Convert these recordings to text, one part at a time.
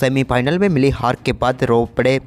semifinal में मिली हार के बाद रोपड़े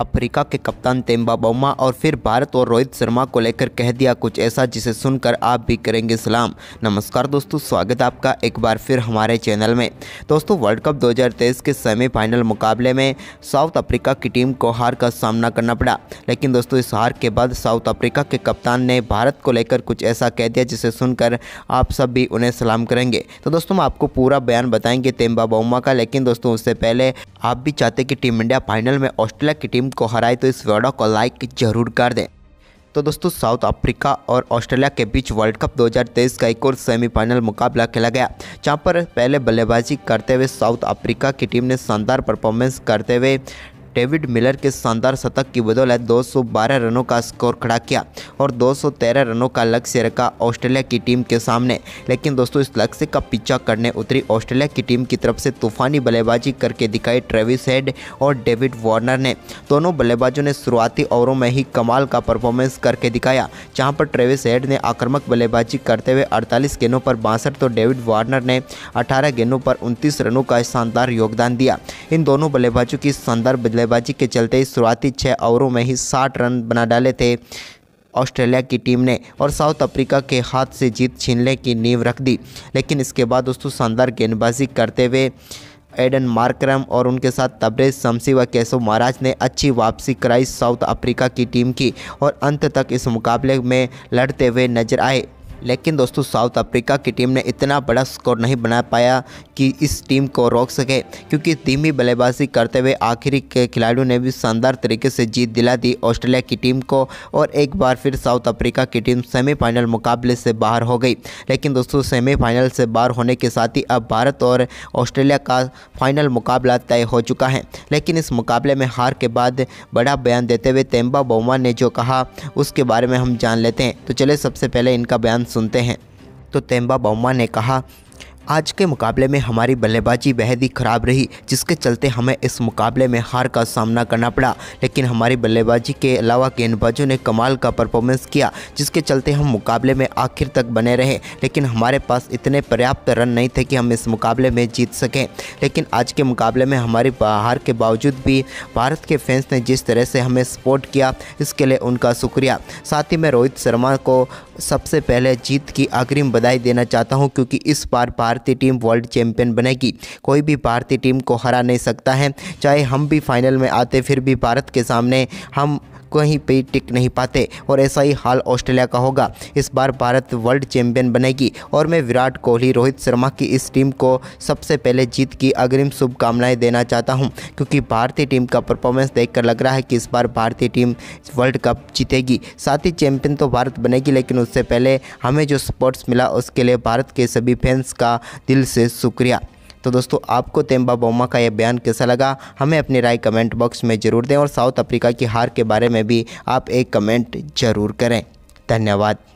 अफ्रीका के कप्तान तेम्बा बोमा और फिर भारत और रोहित शर्मा को लेकर कह दिया कुछ ऐसा जिसे सुनकर आप भी करेंगे सलाम नमस्कार दोस्तों स्वागत आपका एक बार फिर हमारे चैनल में दोस्तों वर्ल्ड कप 2023 के सेमीफाइनल मुकाबले में साउथ अफ्रीका की टीम को हार का सामना करना पड़ा लेकिन दोस्तों इस हार के बाद साउथ अफ्रीका के कप्तान ने भारत को लेकर कुछ ऐसा कह दिया जिसे सुनकर आप सब भी उन्हें सलाम करेंगे तो दोस्तों हम आपको पूरा बयान बताएंगे तेम्बा बोमा का लेकिन दोस्तों उससे पहले आप भी चाहते कि टीम इंडिया फाइनल में ऑस्ट्रेलिया की टीम टीम को हराए तो इस वीडियो को लाइक जरूर कर दें तो दोस्तों साउथ अफ्रीका और ऑस्ट्रेलिया के बीच वर्ल्ड कप 2023 का एक और सेमीफाइनल मुकाबला खेला गया जहां पर पहले बल्लेबाजी करते हुए साउथ अफ्रीका की टीम ने शानदार परफॉर्मेंस करते हुए डेविड मिलर के शानदार शतक की बदौलत 212 रनों का स्कोर खड़ा किया और 213 रनों का लक्ष्य रखा ऑस्ट्रेलिया की टीम के सामने लेकिन दोस्तों इस लक्ष्य का पीछा करने उतरी ऑस्ट्रेलिया की टीम की तरफ से तूफानी बल्लेबाजी करके दिखाई ट्रेविस हेड और डेविड वार्नर ने दोनों बल्लेबाजों ने शुरुआती ओवरों में ही कमाल का परफॉर्मेंस करके दिखाया जहाँ पर ट्रेविस हेड ने आक्रमक बल्लेबाजी करते हुए अड़तालीस गेंदों पर बासठ तो डेविड वार्नर ने अठारह गेंदों पर उनतीस रनों का शानदार योगदान दिया इन दोनों बल्लेबाजों की शानदार बल्ले बल्लेबाजी के चलते ही शुरुआती छः ओवरों में ही साठ रन बना डाले थे ऑस्ट्रेलिया की टीम ने और साउथ अफ्रीका के हाथ से जीत छीनने की नींव रख दी लेकिन इसके बाद दोस्तों शानदार गेंदबाजी करते हुए एडन मार्क्रम और उनके साथ तब्रेज शमसी व केशव महाराज ने अच्छी वापसी कराई साउथ अफ्रीका की टीम की और अंत तक इस मुकाबले में लड़ते हुए नजर आए लेकिन दोस्तों साउथ अफ्रीका की टीम ने इतना बड़ा स्कोर नहीं बना पाया कि इस टीम को रोक सके क्योंकि धीमी बल्लेबाजी करते हुए आखिरी के खिलाड़ियों ने भी शानदार तरीके से जीत दिला दी ऑस्ट्रेलिया की टीम को और एक बार फिर साउथ अफ्रीका की टीम सेमीफाइनल मुकाबले से बाहर हो गई लेकिन दोस्तों सेमीफाइनल से बाहर होने के साथ ही अब भारत और ऑस्ट्रेलिया का फाइनल मुकाबला तय हो चुका है लेकिन इस मुकाबले में हार के बाद बड़ा बयान देते हुए तेम्बा बोमा ने जो कहा उसके बारे में हम जान लेते हैं तो चले सबसे पहले इनका बयान सुनते हैं तो तेम्बा बम्मा ने कहा आज के मुकाबले में हमारी बल्लेबाजी बेहद ही ख़राब रही जिसके चलते हमें इस मुकाबले में हार का सामना करना पड़ा लेकिन हमारी बल्लेबाजी के अलावा गेंदबाजों ने कमाल का परफॉर्मेंस किया जिसके चलते हम मुकाबले में आखिर तक बने रहे लेकिन हमारे पास इतने पर्याप्त रन नहीं थे कि हम इस मुकाबले में जीत सकें लेकिन आज के मुकाबले में हमारी हार के बावजूद भी भारत के फैंस ने जिस तरह से हमें सपोर्ट किया इसके लिए उनका शुक्रिया साथ ही मैं रोहित शर्मा को सबसे पहले जीत की अग्रिम बधाई देना चाहता हूँ क्योंकि इस बार भारत भारतीय टीम वर्ल्ड चैंपियन बनेगी कोई भी भारतीय टीम को हरा नहीं सकता है चाहे हम भी फाइनल में आते फिर भी भारत के सामने हम कहीं पे टिक नहीं पाते और ऐसा ही हाल ऑस्ट्रेलिया का होगा इस बार भारत वर्ल्ड चैंपियन बनेगी और मैं विराट कोहली रोहित शर्मा की इस टीम को सबसे पहले जीत की अग्रिम शुभकामनाएं देना चाहता हूं क्योंकि भारतीय टीम का परफॉर्मेंस देखकर लग रहा है कि इस बार भारतीय टीम वर्ल्ड कप जीतेगी साथ ही चैंपियन तो भारत बनेगी लेकिन उससे पहले हमें जो सपोर्ट्स मिला उसके लिए भारत के सभी फैंस का दिल से शुक्रिया तो दोस्तों आपको तेम्बा बोमा का यह बयान कैसा लगा हमें अपनी राय कमेंट बॉक्स में ज़रूर दें और साउथ अफ्रीका की हार के बारे में भी आप एक कमेंट ज़रूर करें धन्यवाद